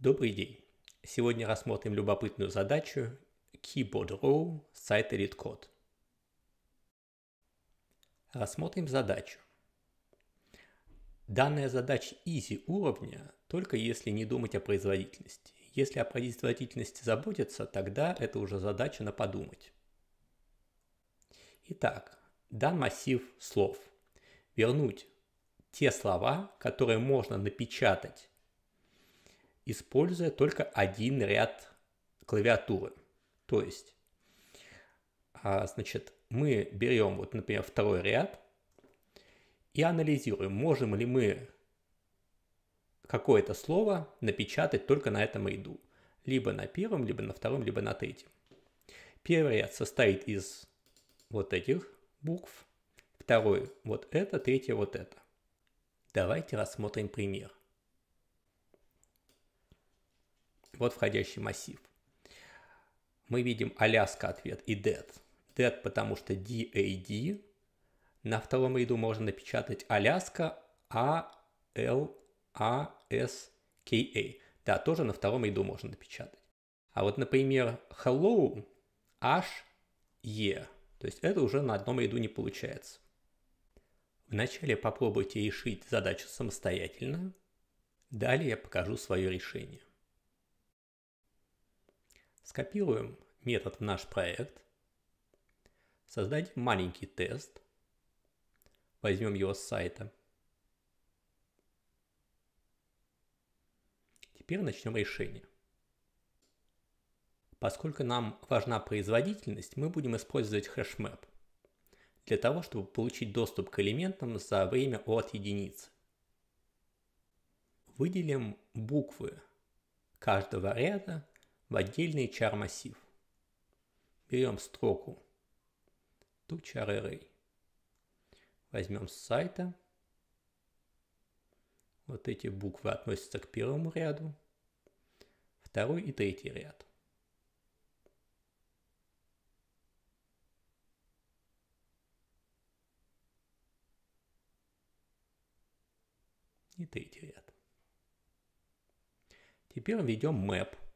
Добрый день! Сегодня рассмотрим любопытную задачу Keyboard Row с сайта ReadCode. Рассмотрим задачу. Данная задача easy уровня, только если не думать о производительности. Если о производительности заботиться, тогда это уже задача на подумать. Итак, дан массив слов. Вернуть те слова, которые можно напечатать используя только один ряд клавиатуры. То есть, а, значит, мы берем, вот, например, второй ряд и анализируем, можем ли мы какое-то слово напечатать только на этом ряду. Либо на первом, либо на втором, либо на третьем. Первый ряд состоит из вот этих букв, второй вот это, третье вот это. Давайте рассмотрим пример. Вот входящий массив. Мы видим Аляска ответ и dead. Dead, потому что DAD. На втором ряду можно напечатать Аляска A L A S K A. Да, тоже на втором ряду можно напечатать. А вот, например, hello H E. То есть это уже на одном ряду не получается. Вначале попробуйте решить задачу самостоятельно. Далее я покажу свое решение скопируем метод в наш проект, создадим маленький тест, возьмем его с сайта. Теперь начнем решение. Поскольку нам важна производительность, мы будем использовать хэшмэп для того, чтобы получить доступ к элементам за время от единицы. Выделим буквы каждого ряда в отдельный чар-массив. Берем строку char array. Возьмем с сайта. Вот эти буквы относятся к первому ряду, второй и третий ряд. и третий ряд. Теперь введем map –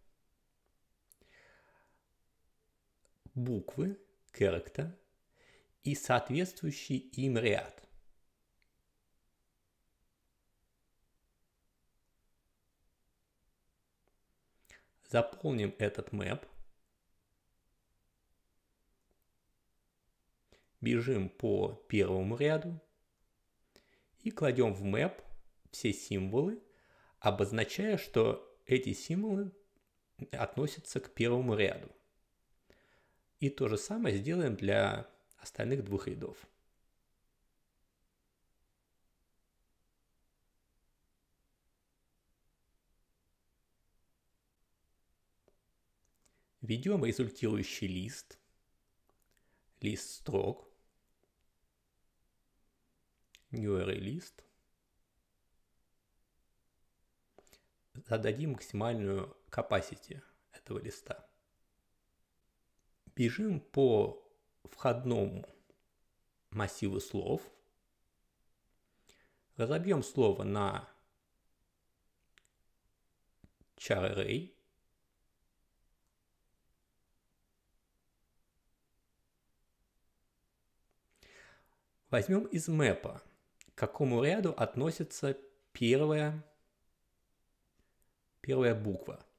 буквы, character и соответствующий им ряд. Заполним этот мэп. Бежим по первому ряду и кладем в мэп все символы, обозначая, что эти символы относятся к первому ряду. И то же самое сделаем для остальных двух рядов. Введем результирующий лист, лист строк, new array лист. Зададим максимальную capacity этого листа – бежим по входному массиву слов. Разобьем слово на чары. Возьмем из мэпа, к какому ряду относится первая, первая буква –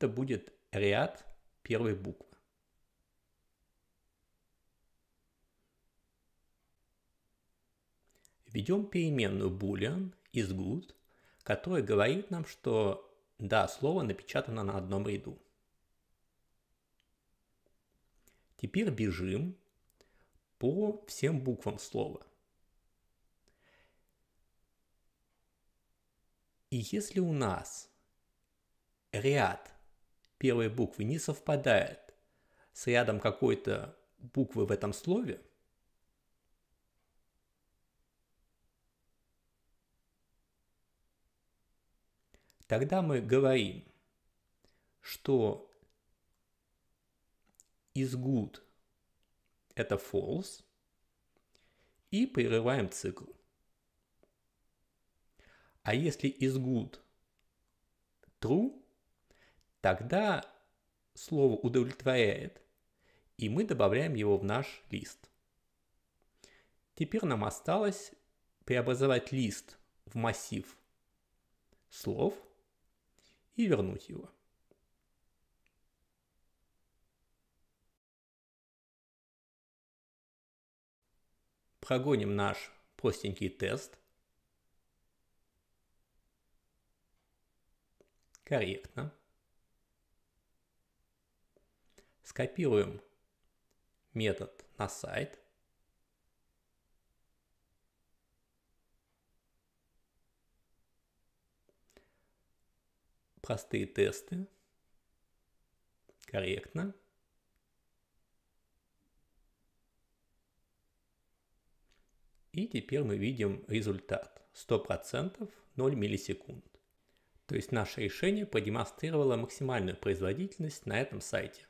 Это будет ряд первой буквы. Введем переменную boolean из good, которая говорит нам, что да, слово напечатано на одном ряду. Теперь бежим по всем буквам слова. И если у нас ряд первой буквы не совпадает с рядом какой-то буквы в этом слове, тогда мы говорим, что is good – это false, и прерываем цикл. А если is good true, тогда слово удовлетворяет, и мы добавляем его в наш лист. Теперь нам осталось преобразовать лист в массив слов и вернуть его. Прогоним наш простенький тест. Корректно. скопируем метод на сайт. Простые тесты. Корректно. И теперь мы видим результат 100% 0 миллисекунд. То есть наше решение продемонстрировало максимальную производительность на этом сайте.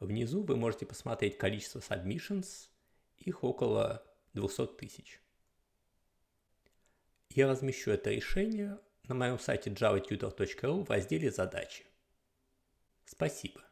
Внизу вы можете посмотреть количество submissions, их около 200 тысяч. Я размещу это решение на моем сайте javatutor.ru в разделе «Задачи». Спасибо.